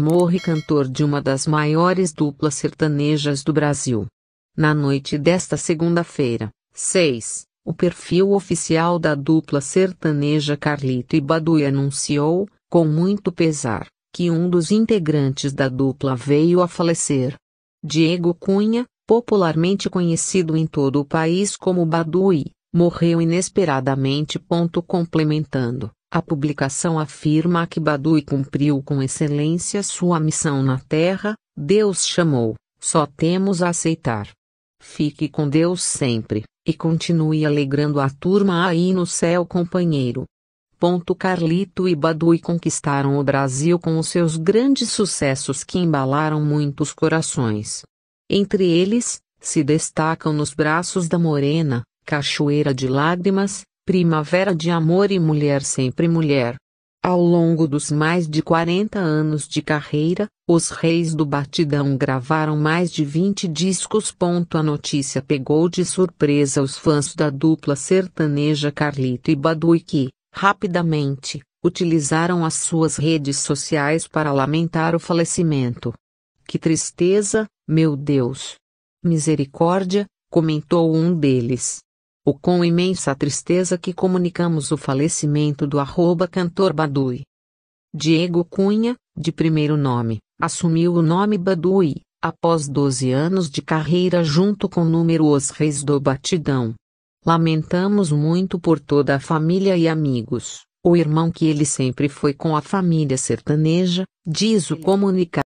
morre cantor de uma das maiores duplas sertanejas do Brasil. Na noite desta segunda-feira, 6, o perfil oficial da dupla sertaneja Carlito e Baduí anunciou, com muito pesar, que um dos integrantes da dupla veio a falecer. Diego Cunha, popularmente conhecido em todo o país como Baduí, morreu inesperadamente. Complementando. A publicação afirma que Baduy cumpriu com excelência sua missão na Terra, Deus chamou, só temos a aceitar. Fique com Deus sempre, e continue alegrando a turma aí no céu companheiro. Ponto Carlito e Badui conquistaram o Brasil com os seus grandes sucessos que embalaram muitos corações. Entre eles, se destacam nos braços da Morena, Cachoeira de Lágrimas, Primavera de amor e mulher sempre mulher. Ao longo dos mais de 40 anos de carreira, os Reis do Batidão gravaram mais de 20 discos. A notícia pegou de surpresa os fãs da dupla sertaneja Carlito e Baduy que, rapidamente, utilizaram as suas redes sociais para lamentar o falecimento. Que tristeza, meu Deus! Misericórdia, comentou um deles o com imensa tristeza que comunicamos o falecimento do arroba cantor Badui. Diego Cunha, de primeiro nome, assumiu o nome Badui, após 12 anos de carreira junto com o número Os Reis do Batidão. Lamentamos muito por toda a família e amigos, o irmão que ele sempre foi com a família sertaneja, diz o comunicado.